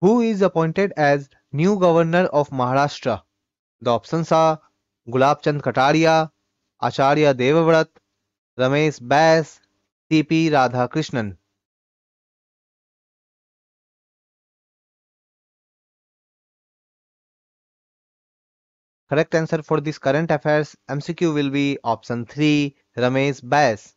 Who is appointed as new governor of Maharashtra? The options are Gulab Chand Kataria, Acharya Devavrat, Ramesh Bass, T.P. Radhakrishnan. Correct answer for this current affairs MCQ will be option 3 Ramesh Bass.